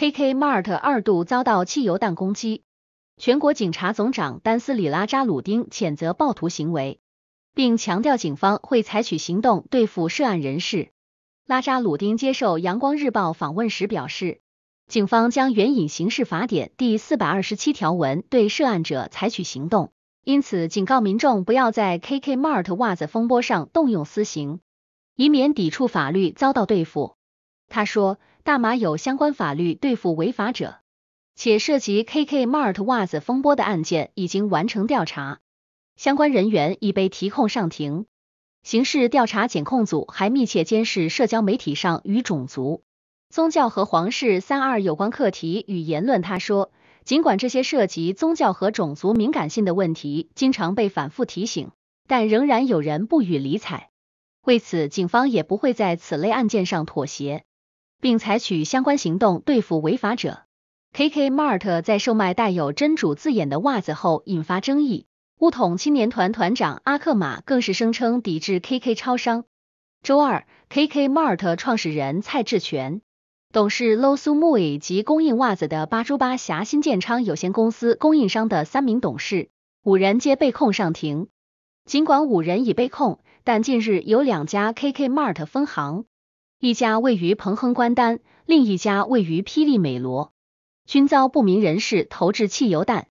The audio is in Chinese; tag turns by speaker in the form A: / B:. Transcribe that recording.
A: KK Mart 二度遭到汽油弹攻击，全国警察总长丹斯里拉扎鲁丁谴责暴徒行为，并强调警方会采取行动对付涉案人士。拉扎鲁丁接受《阳光日报》访问时表示，警方将援引刑事法典第四百二十七条文对涉案者采取行动，因此警告民众不要在 KK Mart 袜子风波上动用私刑，以免抵触法律遭到对付。他说。大马有相关法律对付违法者，且涉及 KK Mart 袜子风波的案件已经完成调查，相关人员已被提控上庭。刑事调查检控组还密切监视社交媒体上与种族、宗教和皇室三二有关课题与言论。他说，尽管这些涉及宗教和种族敏感性的问题经常被反复提醒，但仍然有人不予理睬。为此，警方也不会在此类案件上妥协。并采取相关行动对付违法者。KK Mart 在售卖带有真主字眼的袜子后引发争议，乌统青年团团长阿克玛更是声称抵制 KK 超商。周二，KK Mart 创始人蔡志全、董事 Low Su m o i 及供应袜子的巴珠巴峡新建昌有限公司供应商的三名董事，五人皆被控上庭。尽管五人已被控，但近日有两家 KK Mart 分行。一家位于彭亨关丹，另一家位于霹雳美罗，均遭不明人士投掷汽油弹。